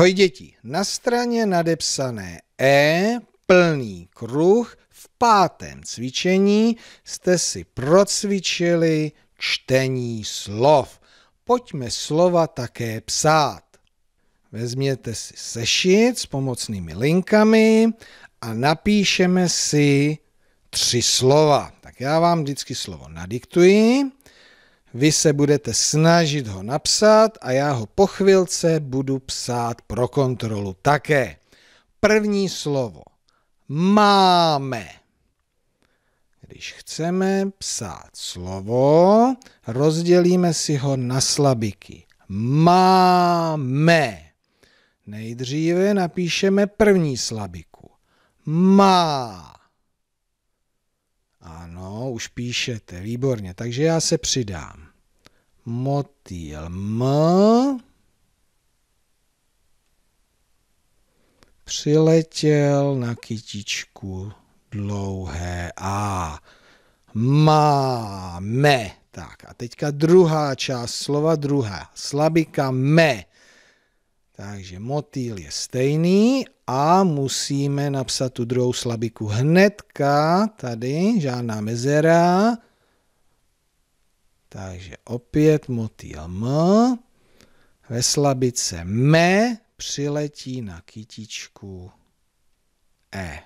Ahoj děti, na straně nadepsané E plný kruh v pátém cvičení jste si procvičili čtení slov. Pojďme slova také psát. Vezměte si sešit s pomocnými linkami a napíšeme si tři slova. Tak já vám vždycky slovo nadiktuji vy se budete snažit ho napsat a já ho po chvilce budu psát pro kontrolu také. První slovo. Máme. Když chceme psát slovo, rozdělíme si ho na slabiky. Máme. Nejdříve napíšeme první slabiku. Má už píšete, výborně. Takže já se přidám. Motýl M. Přiletěl na kytičku dlouhé A. Máme. Tak a teďka druhá část slova druhá. Slabika me. Takže motýl je stejný a musíme napsat tu druhou slabiku hnedka, tady, žádná mezera. Takže opět motýl M. Ve slabice me přiletí na kytičku E.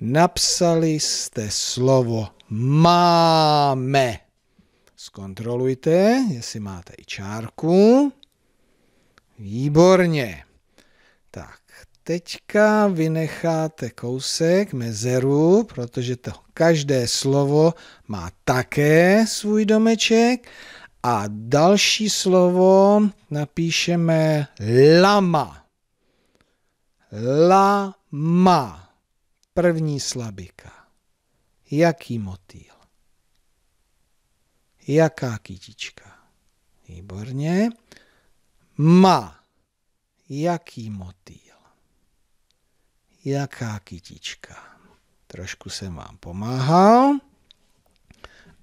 Napsali jste slovo máme. Zkontrolujte, jestli máte i čárku. Výborně. Tak, teďka vynecháte kousek mezeru, protože to každé slovo má také svůj domeček. A další slovo napíšeme lama. Lama. První slabika. Jaký motýl? Jaká kytička? Výborně. Má. Jaký motýl? Jaká kytička? Trošku jsem vám pomáhal.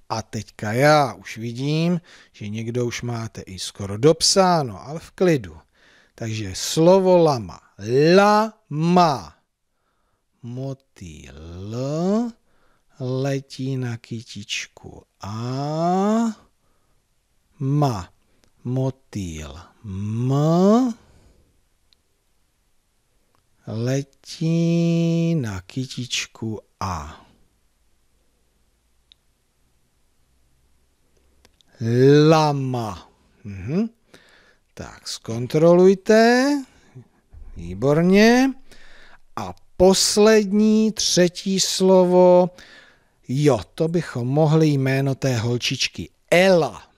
A teďka já už vidím, že někdo už máte i skoro dopsáno, ale v klidu. Takže slovo lama. Lama. Motýl letí na kytičku a ma. Motýl m letí na kytičku a. Lama. Mhm. Tak, zkontrolujte. Výborně. A poslední, třetí slovo Jo, to bychom mohli jméno té holčičky. Ela.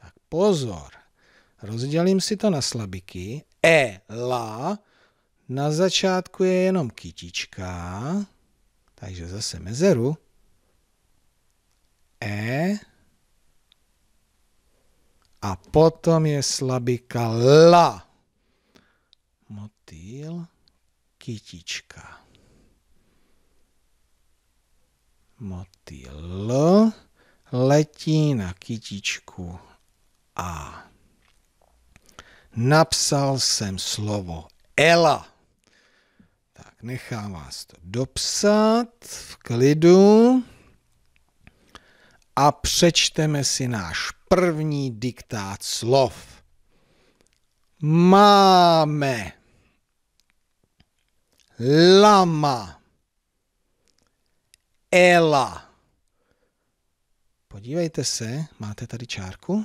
Tak pozor. Rozdělím si to na slabiky. Ela. Na začátku je jenom kytička. Takže zase mezeru. E. A potom je slabika la. Motýl, kytička. motýl letí na kytičku A. Napsal jsem slovo Ela. Tak nechám vás to dopsat v klidu a přečteme si náš první diktát slov. Máme lama Ela. Podívejte se, máte tady čárku?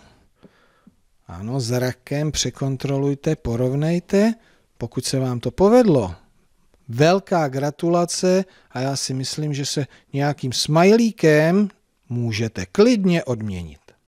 Ano, zrakem překontrolujte, porovnejte, pokud se vám to povedlo. Velká gratulace a já si myslím, že se nějakým smajlíkem můžete klidně odměnit.